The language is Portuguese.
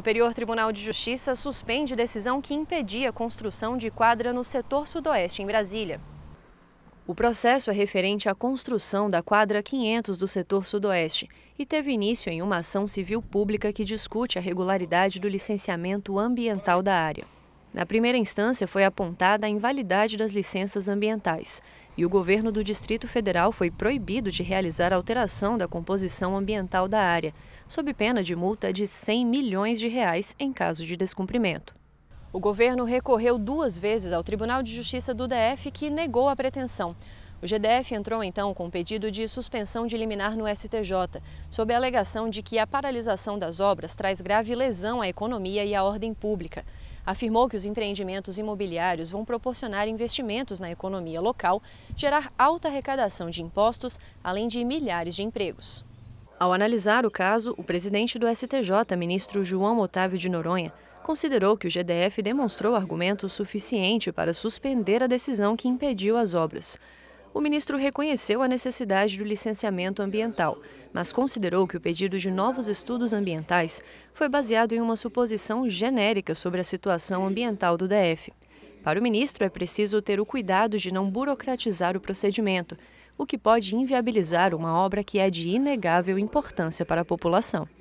Superior Tribunal de Justiça suspende decisão que impedia a construção de quadra no setor sudoeste em Brasília. O processo é referente à construção da quadra 500 do setor sudoeste e teve início em uma ação civil pública que discute a regularidade do licenciamento ambiental da área. Na primeira instância, foi apontada a invalidade das licenças ambientais e o governo do Distrito Federal foi proibido de realizar alteração da composição ambiental da área, sob pena de multa de 100 milhões de reais em caso de descumprimento. O governo recorreu duas vezes ao Tribunal de Justiça do DF, que negou a pretensão. O GDF entrou então com um pedido de suspensão de liminar no STJ, sob a alegação de que a paralisação das obras traz grave lesão à economia e à ordem pública. Afirmou que os empreendimentos imobiliários vão proporcionar investimentos na economia local, gerar alta arrecadação de impostos, além de milhares de empregos. Ao analisar o caso, o presidente do STJ, ministro João Otávio de Noronha, considerou que o GDF demonstrou argumento suficiente para suspender a decisão que impediu as obras. O ministro reconheceu a necessidade do licenciamento ambiental, mas considerou que o pedido de novos estudos ambientais foi baseado em uma suposição genérica sobre a situação ambiental do DF. Para o ministro, é preciso ter o cuidado de não burocratizar o procedimento, o que pode inviabilizar uma obra que é de inegável importância para a população.